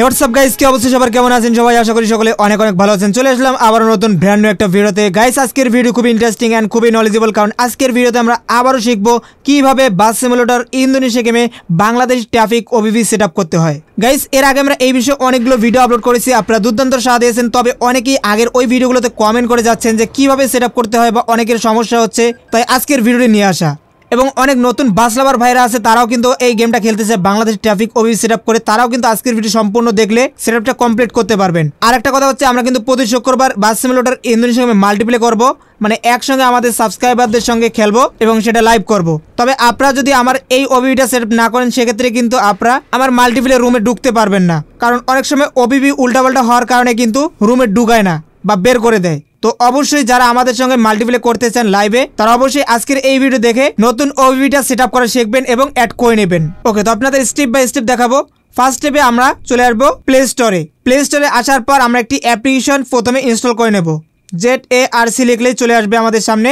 WhatsApp guys কি অবশ্যই সবার কেমন আছেন সবাই আশা করি সকলে অনেক অনেক ভালো আছেন চলে আসলাম আবার নতুন ব্র্যান্ড নিউ একটা ভিডিওতে গাইস আজকের ভিডিও খুবই ইন্টারেস্টিং অ্যান্ড খুবই নলেজেবল কারণ আজকের ভিডিওতে আমরা আবারও শিখবো কিভাবে বাস সিমুলেটর ইন্দোনেশিয়া গেমে বাংলাদেশ ট্রাফিক ওবিভি সেট করতে হয় গাইস এর আগে আমরা এই বিষয়ে অনেকগুলো ভিডিও আপলোড করেছি আপনারা দুর্দান্ত সাহা দিয়েছেন তবে অনেকেই আগের ওই ভিডিওগুলোতে কমেন্ট করে যাচ্ছেন যে কিভাবে সেট করতে হয় বা অনেকের সমস্যা হচ্ছে তাই আজকের ভিডিওটি নিয়ে আসা এবং অনেক নতুন বাস লাভার ভাইরা আছে তারাও কিন্তু এই গেমটা খেলতেছে বাংলাদেশ ট্রাফিক ওবি সেট করে তারাও কিন্তু আজকের ভিডিও সম্পূর্ণ দেখলে সেট কমপ্লিট করতে পারবেন আর একটা কথা হচ্ছে আমরা কিন্তু প্রতি শুক্রবার বাস সিমুলেটার ইন্দোনেশিয়া গেমে মাল্টিপ্লে করব মানে একসঙ্গে আমাদের সাবস্ক্রাইবারদের সঙ্গে খেলবো এবং সেটা লাইভ করব। তবে আপনারা যদি আমার এই ওবিটা সেট না করেন সেক্ষেত্রে কিন্তু আপনারা আমার মাল্টিপ্লে রুমে ঢুকতে পারবেন না কারণ অনেক সময় ওবিবি উল্টাপাল্টা হওয়ার কারণে কিন্তু রুমে ঢুকায় না বা বের করে দেয় তো অবশ্যই যারা আমাদের সঙ্গে মাল্টিপ্লে করতে চান লাইভে তারা অবশ্যই আজকের এই ভিডিও দেখে নতুন ওভিটা সেট আপ করা শিখবেন এবং অ্যাড করে নেবেন ওকে তো আপনাদের স্টেপ বাই স্টেপ দেখাবো ফার্স্ট স্টেপে আমরা চলে আসবো প্লে স্টোরে প্লে স্টোরে আসার পর আমরা একটি অ্যাপ্লিকেশন প্রথমে ইনস্টল করে নেব জেড এ আর সি লিখলেই চলে আসবে আমাদের সামনে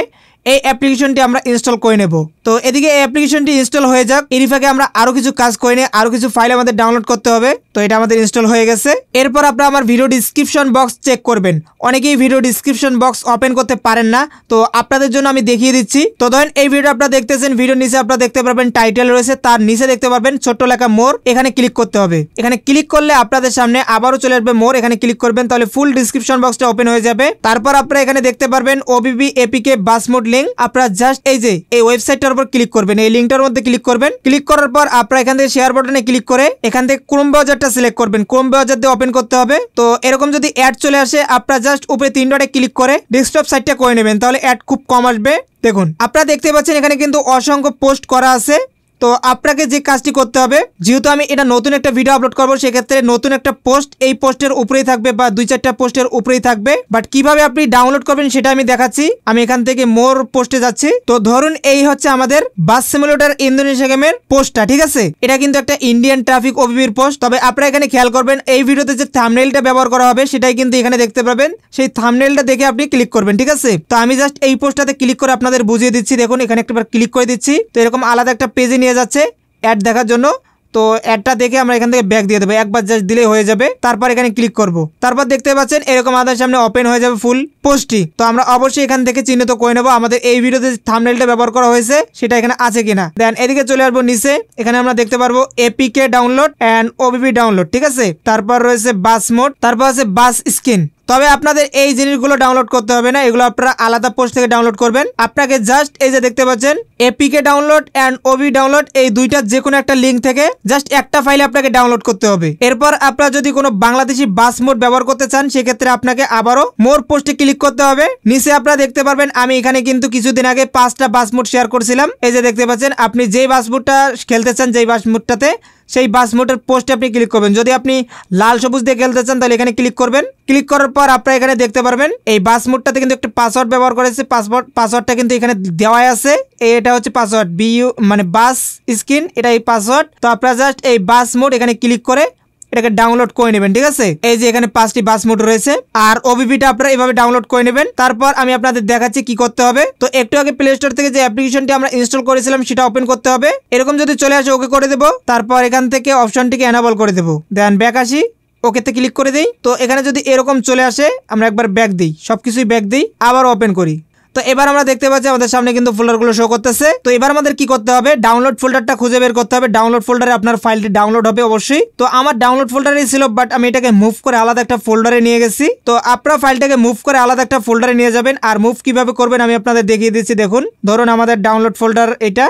এই অ্যাপ্লিকেশনটি আমরা ইনস্টল করে নেব তো এদিকে এই অ্যাপ্লিকেশনটি ইনস্টল হয়ে যাক এরিফাকে আমরা আরো কিছু কাজ করে নিয়ে আরো কিছু ফাইল আমাদের ডাউনলোড করতে হবে তো এটা আমাদের ইনস্টল হয়ে গেছে এরপর আপনারা আমার ভিডিও ডিসক্রিপশন বক্স চেক করবেন অনেকেই ভিডিও ডিসক্রিপশন বক্স ওপেন করতে পারেন না তো আপনাদের জন্য আমি দেখিয়ে দিচ্ছি তো ধরেন এই ভিডিও আপনারা দেখতেছেন ভিডিও নিচে আপনারা দেখতে পারবেন টাইটেল রয়েছে তার নিচে দেখতে পারবেন ছোট্ট লেখা মোর এখানে ক্লিক করতে হবে এখানে ক্লিক করলে আপনাদের সামনে আবারও চলে আসবে মোর এখানে ক্লিক করবেন তাহলে ফুল ডিসক্রিপশন বক্সটা ওপেন হয়ে যাবে তারপর আপনারা এখানে দেখতে পারবেন ওবিবি এপিকে বাসমোড ট্রেনিং আপনারা জাস্ট এই যে এই ওয়েবসাইটটার উপর ক্লিক করবেন এই লিঙ্কটার মধ্যে ক্লিক করবেন ক্লিক করার পর আপনারা এখান থেকে শেয়ার বাটনে ক্লিক করে এখান থেকে ক্রোম ব্রাউজারটা সিলেক্ট করবেন ক্রোম ব্রাউজার দিয়ে ওপেন করতে হবে তো এরকম যদি অ্যাড চলে আসে আপনারা জাস্ট উপরে তিন ডটে ক্লিক করে ডেস্কটপ সাইটটা করে নেবেন তাহলে অ্যাড খুব কম আসবে দেখুন আপনারা দেখতে পাচ্ছেন এখানে কিন্তু অসংখ্য পোস্ট করা আছে তো আপনাকে যে কাজটি করতে হবে যেহেতু আমি এটা নতুন একটা ভিডিও আপলোড করবো সেক্ষেত্রে নতুন একটা পোস্ট এই পোস্টের উপরেই থাকবে বা দুই চারটা পোস্টের উপরেই থাকবে বাট কিভাবে আপনি ডাউনলোড করবেন সেটা আমি দেখাচ্ছি আমি এখান থেকে মোর পোস্টে যাচ্ছি তো ধরুন এই হচ্ছে আমাদের বাস সিমুলেটার ইন্দোনেশিয়া গেমের পোস্টটা ঠিক আছে এটা কিন্তু একটা ইন্ডিয়ান ট্রাফিক ওবিবির পোস্ট তবে আপনারা এখানে খেয়াল করবেন এই ভিডিওতে যে থামনেলটা ব্যবহার করা হবে সেটাই কিন্তু এখানে দেখতে পাবেন সেই থামনেলটা দেখে আপনি ক্লিক করবেন ঠিক আছে তো আমি জাস্ট এই পোস্টটাতে ক্লিক করে আপনাদের বুঝিয়ে দিচ্ছি দেখুন এখানে একটা ক্লিক করে দিচ্ছি তো এরকম আলাদা একটা পেজে নিয়ে যাচ্ছে অ্যাড দেখার জন্য তো অ্যাডটা দেখে আমরা এখান থেকে ব্যাক দিয়ে দেবো একবার জাস্ট দিলেই হয়ে যাবে তারপর এখানে ক্লিক করব তারপর দেখতে পাচ্ছেন এরকম আমাদের সামনে ওপেন হয়ে যাবে ফুল পোস্টটি তো আমরা অবশ্যই এখান থেকে চিহ্নিত করে নেবো আমাদের এই ভিডিওতে থামনেলটা ব্যবহার করা হয়েছে সেটা এখানে আছে কিনা দেন এদিকে চলে আসবো নিচে এখানে আমরা দেখতে পারবো APK download and OBB download ঠিক আছে তারপর রয়েছে বাস মোড তারপর আছে বাস স্ক্রিন তবে আপনাদের এই জিনিসগুলো ডাউনলোড করতে হবে না এগুলো আপনারা আলাদা পোস্ট থেকে ডাউনলোড করবেন আপনাকে জাস্ট এই যে দেখতে পাচ্ছেন APK download and OBB download এই দুইটা যে কোনো একটা লিঙ্ক থেকে জাস্ট একটা ফাইল আপনাকে ডাউনলোড করতে হবে এরপর আপনার যদি কোনো বাংলাদেশি বাস মোড ব্যবহার করতে চান সেক্ষেত্রে আপনাকে আবারও মোর পোস্টে ক্লিক করতে হবে নিচে আপনারা দেখতে পারবেন আমি এখানে কিন্তু কিছুদিন আগে পাঁচটা বাস মোড শেয়ার করেছিলাম এই যে দেখতে পাচ্ছেন আপনি যেই বাস মোডটা খেলতে চান যেই বাস মোডটাতে সেই বাস মোডের পোস্টে আপনি ক্লিক করবেন যদি আপনি লাল সবুজ দিয়ে খেলতে চান তাহলে এখানে ক্লিক করবেন ক্লিক করার পর আপনারা এখানে দেখতে পারবেন এই বাস মোডটাতে কিন্তু একটা পাসওয়ার্ড ব্যবহার করেছে পাসওয়ার্ড পাসওয়ার্ডটা কিন্তু এখানে দেওয়াই আছে এটা হচ্ছে পাসওয়ার্ড বিউ মানে বাস স্ক্রিন এটা এই পাসওয়ার্ড তো আপনারা জাস্ট এই বাস মোড এখানে ক্লিক করে এটাকে ডাউনলোড করে নেবেন ঠিক আছে এই যে এখানে পাঁচটি বাস মোড রয়েছে আর ওবিপিটা আপনারা এইভাবে ডাউনলোড করে নেবেন তারপর আমি আপনাদের দেখাচ্ছি কি করতে হবে তো একটু আগে প্লে স্টোর থেকে যে অ্যাপ্লিকেশনটি আমরা ইনস্টল করেছিলাম সেটা ওপেন করতে হবে এরকম যদি চলে আসে ওকে করে দেবো তারপর এখান থেকে অপশনটিকে এনাবল করে দেবো দেন ব্যাক আসি ওকেতে ক্লিক করে দিই তো এখানে যদি এরকম চলে আসে আমরা একবার ব্যাক দিই সব কিছুই ব্যাক দিই আবার ওপেন করি তো এবার আমরা দেখতে পাচ্ছি আমাদের সামনে কিন্তু ফোল্ডারগুলো শো করতেছে তো এবার আমাদের কি করতে হবে ডাউনলোড ফোল্ডারটা খুঁজে বের করতে হবে ডাউনলোড ফোল্ডারে আপনার ফাইলটি ডাউনলোড হবে অবশ্যই তো আমার ডাউনলোড ফোল্ডারেই ছিল বাট আমি এটাকে মুভ করে আলাদা একটা ফোল্ডারে নিয়ে গেছি তো আপনার ফাইলটাকে মুভ করে আলাদা একটা ফোল্ডারে নিয়ে যাবেন আর মুভ কিভাবে করবেন আমি আপনাদের দেখিয়ে দিচ্ছি দেখুন ধরুন আমাদের ডাউনলোড ফোল্ডার এটা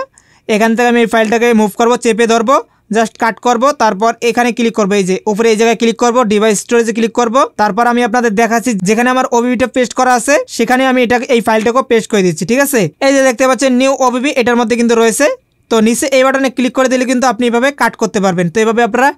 এখান থেকে আমি এই ফাইলটাকে মুভ করব চেপে ধরবো জাস্ট কাট করব তারপর এখানে ক্লিক করবো এই যে উপরে এই জায়গায় ক্লিক করব ডিভাইস স্টোরেজে ক্লিক করব তারপর আমি আপনাদের দেখাচ্ছি যেখানে আমার ওবিবিটা পেস্ট করা আছে সেখানে আমি এটা এই ফাইলটাকে পেস্ট করে দিচ্ছি ঠিক আছে এই যে দেখতে পাচ্ছেন নিউ ওবিবি এটার মধ্যে কিন্তু রয়েছে তো নিচে এই বাটনে ক্লিক করে দিলে কিন্তু আপনি এভাবে কাট করতে পারবেন তো এভাবে আপনারা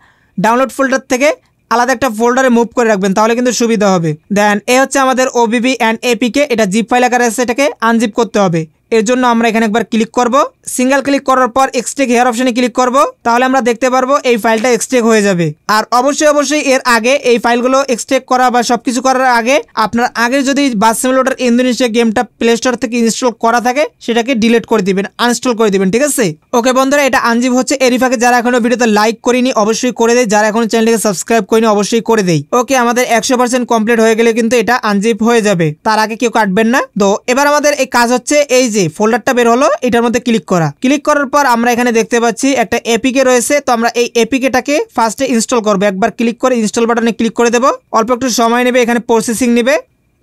ডাউনলোড ফোল্ডার থেকে আলাদা একটা ফোল্ডারে মুভ করে রাখবেন তাহলে কিন্তু সুবিধা হবে দেন এ হচ্ছে আমাদের ওবিবি অ্যান্ড এপিকে এটা জিপ ফাইল আকারে আছে এটাকে আনজিপ করতে হবে এর জন্য আমরা এখানে একবার ক্লিক করব সিঙ্গেল ক্লিক করার পর এক্সটেক হেয়ার অপশনে ক্লিক করব তাহলে আমরা দেখতে পারবো এই ফাইলটা এক্সটেক হয়ে যাবে আর অবশ্যই অবশ্যই এর আগে এই ফাইলগুলো এক্সটেক করা বা সবকিছু করার আগে আপনার আগে যদি বাস সিমুলেটার ইন্দোনেশিয়া গেমটা প্লে স্টোর থেকে ইনস্টল করা থাকে সেটাকে ডিলিট করে দিবেন আনইনস্টল করে দিবেন ঠিক আছে ওকে বন্ধুরা এটা আঞ্জিব হচ্ছে এরিফাকে যারা এখনো ভিডিওতে লাইক করিনি অবশ্যই করে দেয় যারা এখনো চ্যানেলটিকে সাবস্ক্রাইব করিনি অবশ্যই করে দেয় ওকে আমাদের একশো পার্সেন্ট কমপ্লিট হয়ে গেলে কিন্তু এটা আঞ্জিব হয়ে যাবে তার আগে কেউ কাটবেন না তো এবার আমাদের এই কাজ হচ্ছে এই যে যে ফোল্ডারটা বের হলো এটার মধ্যে ক্লিক করা ক্লিক করার পর আমরা এখানে দেখতে পাচ্ছি একটা এপিকে রয়েছে তো আমরা এই এপিকেটাকে ফার্স্টে ইনস্টল করবো একবার ক্লিক করে ইনস্টল বাটনে ক্লিক করে দেবো অল্প একটু সময় নেবে এখানে প্রসেসিং নেবে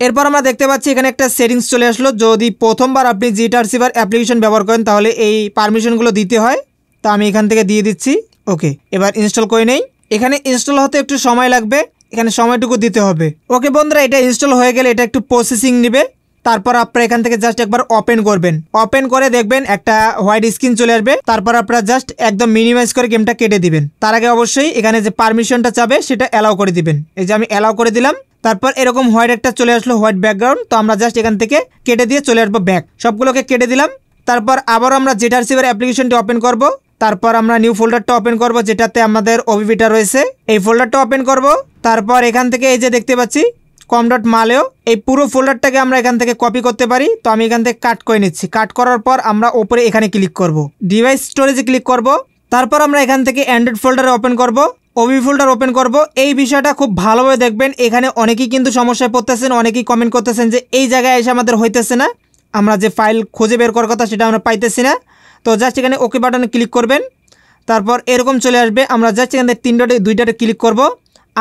এরপর আমরা দেখতে পাচ্ছি এখানে একটা সেটিংস চলে আসলো যদি প্রথমবার আপনি সিভার অ্যাপ্লিকেশন ব্যবহার করেন তাহলে এই পারমিশনগুলো দিতে হয় তো আমি এখান থেকে দিয়ে দিচ্ছি ওকে এবার ইনস্টল করে নেই এখানে ইনস্টল হতে একটু সময় লাগবে এখানে সময়টুকু দিতে হবে ওকে বন্ধুরা এটা ইনস্টল হয়ে গেলে এটা একটু প্রসেসিং নেবে তারপর আপনারা এখান থেকে জাস্ট একবার ওপেন করবেন ওপেন করে দেখবেন একটা হোয়াইট স্ক্রিন চলে আসবে তারপর আপনারা জাস্ট একদম মিনিমাইজ করে গেমটা কেটে দিবেন তার আগে অবশ্যই এখানে যে পারমিশনটা চাবে সেটা অ্যালাউ করে দিবেন এই যে আমি অ্যালাউ করে দিলাম তারপর এরকম হোয়াইট একটা চলে আসলো হোয়াইট ব্যাকগ্রাউন্ড তো আমরা জাস্ট এখান থেকে কেটে দিয়ে চলে আসবো ব্যাক সবগুলোকে কেটে দিলাম তারপর আবার আমরা জেটার সিভের অ্যাপ্লিকেশনটি ওপেন করব তারপর আমরা নিউ ফোল্ডারটা ওপেন করব যেটাতে আমাদের ওবিপিটা রয়েছে এই ফোল্ডারটা ওপেন করব তারপর এখান থেকে এই যে দেখতে পাচ্ছি কম ডট মালেও এই পুরো ফোল্ডারটাকে আমরা এখান থেকে কপি করতে পারি তো আমি এখান থেকে কাট করে নিচ্ছি কাট করার পর আমরা ওপরে এখানে ক্লিক করব। ডিভাইস স্টোরেজে ক্লিক করব। তারপর আমরা এখান থেকে অ্যান্ড্রয়েড ফোল্ডারে ওপেন করব। ওবি ফোল্ডার ওপেন করব এই বিষয়টা খুব ভালোভাবে দেখবেন এখানে অনেকেই কিন্তু সমস্যায় পড়তেছেন অনেকেই কমেন্ট করতেছেন যে এই জায়গায় এসে আমাদের হইতেছে না আমরা যে ফাইল খুঁজে বের করার কথা সেটা আমরা পাইতেছি না তো জাস্ট এখানে ওকে বাটনে ক্লিক করবেন তারপর এরকম চলে আসবে আমরা জাস্ট এখান থেকে তিনটাতে দুইটাতে ক্লিক করবো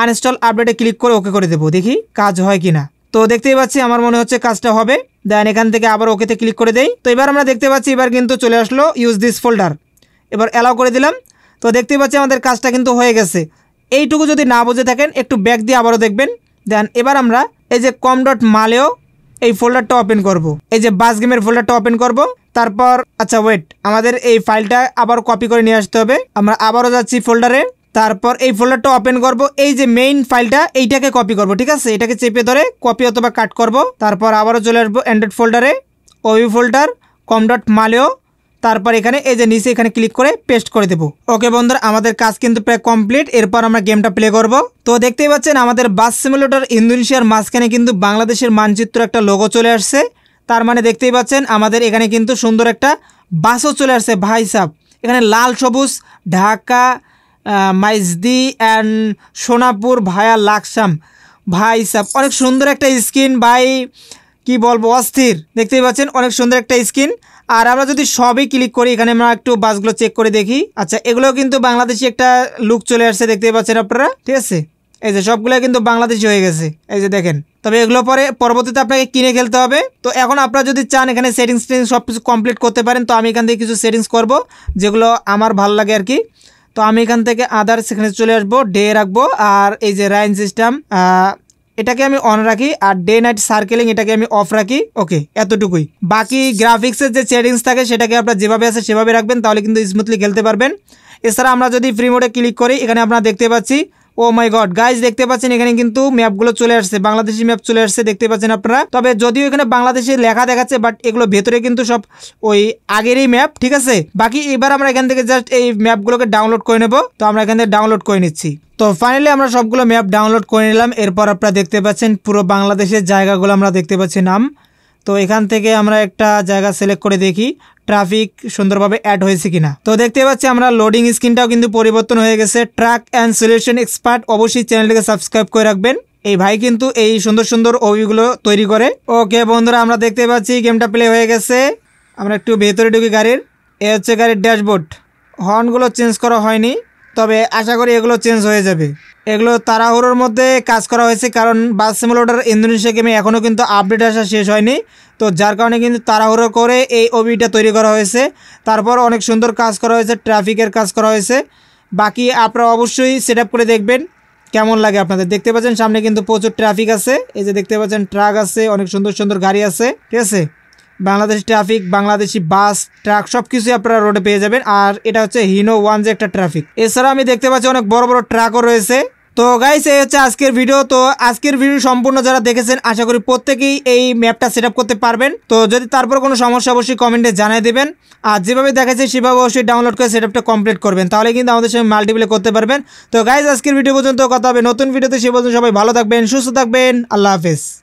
আনস্টল আপডেটে ক্লিক করে ওকে করে দেবো দেখি কাজ হয় কি না তো দেখতেই পাচ্ছি আমার মনে হচ্ছে কাজটা হবে দেন এখান থেকে আবার ওকেতে ক্লিক করে দেই তো এবার আমরা দেখতে পাচ্ছি এবার কিন্তু চলে আসলো ইউজ দিস ফোল্ডার এবার অ্যালাউ করে দিলাম তো দেখতেই পাচ্ছি আমাদের কাজটা কিন্তু হয়ে গেছে এইটুকু যদি না বুঝে থাকেন একটু ব্যাক দিয়ে আবারও দেখবেন দেন এবার আমরা এই যে কম ডট মালেও এই ফোল্ডারটা ওপেন করব। এই যে বাস গেমের ফোল্ডারটা ওপেন করব। তারপর আচ্ছা ওয়েট আমাদের এই ফাইলটা আবার কপি করে নিয়ে আসতে হবে আমরা আবারও যাচ্ছি ফোল্ডারে তারপর এই ফোল্ডারটা ওপেন করব এই যে মেইন ফাইলটা এইটাকে কপি করব ঠিক আছে এটাকে চেপে ধরে কপি অথবা কাট করব তারপর আবারও চলে আসবো অ্যান্ড্রয়েড ফোল্ডারে ওবি ফোল্ডার কম ডট মালেও তারপর এখানে এই যে নিচে এখানে ক্লিক করে পেস্ট করে দেবো ওকে বন্ধুরা আমাদের কাজ কিন্তু প্রায় কমপ্লিট এরপর আমরা গেমটা প্লে করব তো দেখতেই পাচ্ছেন আমাদের বাস সিমুলেটর ইন্দোনেশিয়ার মাঝখানে কিন্তু বাংলাদেশের মানচিত্র একটা লোগো চলে আসছে তার মানে দেখতেই পাচ্ছেন আমাদের এখানে কিন্তু সুন্দর একটা বাসও চলে আসছে ভাই সাহ এখানে লাল সবুজ ঢাকা মাইজদি অ্যান্ড সোনাপুর ভায়া লাকসাম ভাই সাপ অনেক সুন্দর একটা স্কিন ভাই কি বলবো অস্থির দেখতেই পাচ্ছেন অনেক সুন্দর একটা স্কিন আর আমরা যদি সবই ক্লিক করি এখানে আমরা একটু বাসগুলো চেক করে দেখি আচ্ছা এগুলো কিন্তু বাংলাদেশি একটা লুক চলে আসছে দেখতেই পাচ্ছেন আপনারা ঠিক আছে এই যে সবগুলো কিন্তু বাংলাদেশি হয়ে গেছে এই যে দেখেন তবে এগুলো পরে পরবর্তীতে আপনাকে কিনে খেলতে হবে তো এখন আপনারা যদি চান এখানে সেটিংস টেটিংস সব কিছু কমপ্লিট করতে পারেন তো আমি এখান থেকে কিছু সেটিংস করব যেগুলো আমার ভাল লাগে আর কি তো আমি এখান থেকে আদার সেখানে চলে আসবো ডে রাখবো আর এই যে রাইন সিস্টেম এটাকে আমি অন রাখি আর ডে নাইট সার্কেলিং এটাকে আমি অফ রাখি ওকে এতটুকুই বাকি গ্রাফিক্সের যে সেটিংস থাকে সেটাকে আপনার যেভাবে আছে সেভাবে রাখবেন তাহলে কিন্তু স্মুথলি খেলতে পারবেন এছাড়া আমরা যদি ফ্রি মোডে ক্লিক করি এখানে আপনারা দেখতে পাচ্ছি ও মাই গড গাইজ দেখতে পাচ্ছেন এখানে কিন্তু ম্যাপগুলো চলে আসছে বাংলাদেশি ম্যাপ চলে আসছে দেখতে পাচ্ছেন আপনারা তবে যদিও এখানে বাংলাদেশের লেখা দেখাচ্ছে বাট এগুলো ভেতরে কিন্তু সব ওই আগেরই ম্যাপ ঠিক আছে বাকি এবার আমরা এখান থেকে জাস্ট এই ম্যাপগুলোকে ডাউনলোড করে নেব তো আমরা এখান থেকে ডাউনলোড করে নিচ্ছি তো ফাইনালি আমরা সবগুলো ম্যাপ ডাউনলোড করে নিলাম এরপর আপনারা দেখতে পাচ্ছেন পুরো বাংলাদেশের জায়গাগুলো আমরা দেখতে পাচ্ছি নাম তো এখান থেকে আমরা একটা জায়গা সিলেক্ট করে দেখি ট্রাফিক সুন্দরভাবে অ্যাড হয়েছে কিনা তো দেখতে পাচ্ছি আমরা লোডিং স্ক্রিনটাও কিন্তু পরিবর্তন হয়ে গেছে ট্রাক অ্যান্ড সলিউশন এক্সপার্ট অবশ্যই চ্যানেলটিকে সাবস্ক্রাইব করে রাখবেন এই ভাই কিন্তু এই সুন্দর সুন্দর অভিগুলো তৈরি করে ওকে বন্ধুরা আমরা দেখতে পাচ্ছি গেমটা প্লে হয়ে গেছে আমরা একটু ভেতরে ঢুকি গাড়ির এ হচ্ছে গাড়ির ড্যাশবোর্ড হর্নগুলো চেঞ্জ করা হয়নি তবে আশা করি এগুলো চেঞ্জ হয়ে যাবে এগুলো তাড়াহুড়োর মধ্যে কাজ করা হয়েছে কারণ বাস সিমুলেটার ইন্দোনেশিয়া গেমে এখনও কিন্তু আপডেট আসা শেষ হয়নি তো যার কারণে কিন্তু তাড়াহুড়ো করে এই অবিটা তৈরি করা হয়েছে তারপর অনেক সুন্দর কাজ করা হয়েছে ট্রাফিকের কাজ করা হয়েছে বাকি আপনারা অবশ্যই সেট করে দেখবেন কেমন লাগে আপনাদের দেখতে পাচ্ছেন সামনে কিন্তু প্রচুর ট্রাফিক আছে এই যে দেখতে পাচ্ছেন ট্রাক আছে অনেক সুন্দর সুন্দর গাড়ি আছে ঠিক আছে Bangladesh traffic Bangladeshi bus truck সব কিছুই আপনারা রোডে পেয়ে যাবেন আর এটা হচ্ছে হিনো ওয়ান যে একটা ট্রাফিক এছাড়া আমি দেখতে পাচ্ছি অনেক বড় বড় ট্রাকও রয়েছে তো গাইস এই হচ্ছে আজকের ভিডিও তো আজকের ভিডিও সম্পূর্ণ যারা দেখেছেন আশা করি প্রত্যেকেই এই ম্যাপটা সেট করতে পারবেন তো যদি তারপর কোনো সমস্যা অবশ্যই কমেন্টে জানিয়ে দেবেন আর যেভাবে দেখেছে সেভাবে অবশ্যই ডাউনলোড করে সেট কমপ্লিট করবেন তাহলে কিন্তু আমাদের সঙ্গে মাল্টিপ্লে করতে পারবেন তো গাইস আজকের ভিডিও পর্যন্ত কথা হবে নতুন ভিডিওতে সে পর্যন্ত সবাই ভালো থাকবেন সুস্থ থাকবেন আল্লাহ হাফেজ